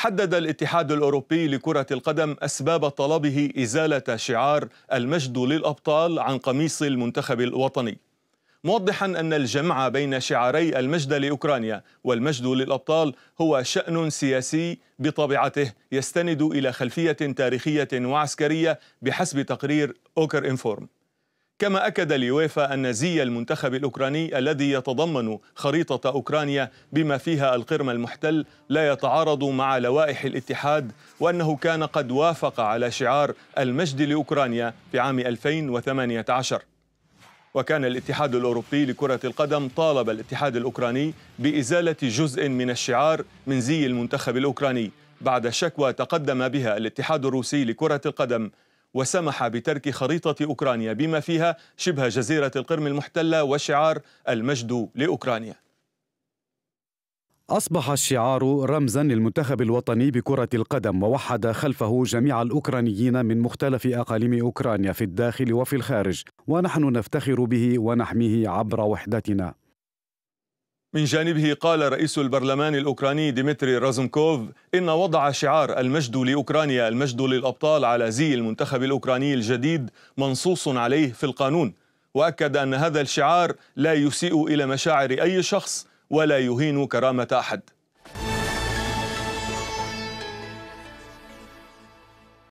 حدد الاتحاد الاوروبي لكره القدم اسباب طلبه ازاله شعار المجد للابطال عن قميص المنتخب الوطني موضحا ان الجمع بين شعاري المجد لاوكرانيا والمجد للابطال هو شان سياسي بطبيعته يستند الى خلفيه تاريخيه وعسكريه بحسب تقرير اوكر انفورم كما أكد اليويفا أن زي المنتخب الأوكراني الذي يتضمن خريطة أوكرانيا بما فيها القرم المحتل لا يتعارض مع لوائح الاتحاد وأنه كان قد وافق على شعار المجد لأوكرانيا في عام 2018 وكان الاتحاد الأوروبي لكرة القدم طالب الاتحاد الأوكراني بإزالة جزء من الشعار من زي المنتخب الأوكراني بعد شكوى تقدم بها الاتحاد الروسي لكرة القدم وسمح بترك خريطة أوكرانيا بما فيها شبه جزيرة القرم المحتلة وشعار المجد لأوكرانيا أصبح الشعار رمزا للمنتخب الوطني بكرة القدم ووحد خلفه جميع الأوكرانيين من مختلف أقاليم أوكرانيا في الداخل وفي الخارج ونحن نفتخر به ونحميه عبر وحدتنا من جانبه قال رئيس البرلمان الأوكراني ديمتري رازمكوف إن وضع شعار المجد لأوكرانيا المجد للأبطال على زي المنتخب الأوكراني الجديد منصوص عليه في القانون وأكد أن هذا الشعار لا يسيء إلى مشاعر أي شخص ولا يهين كرامة أحد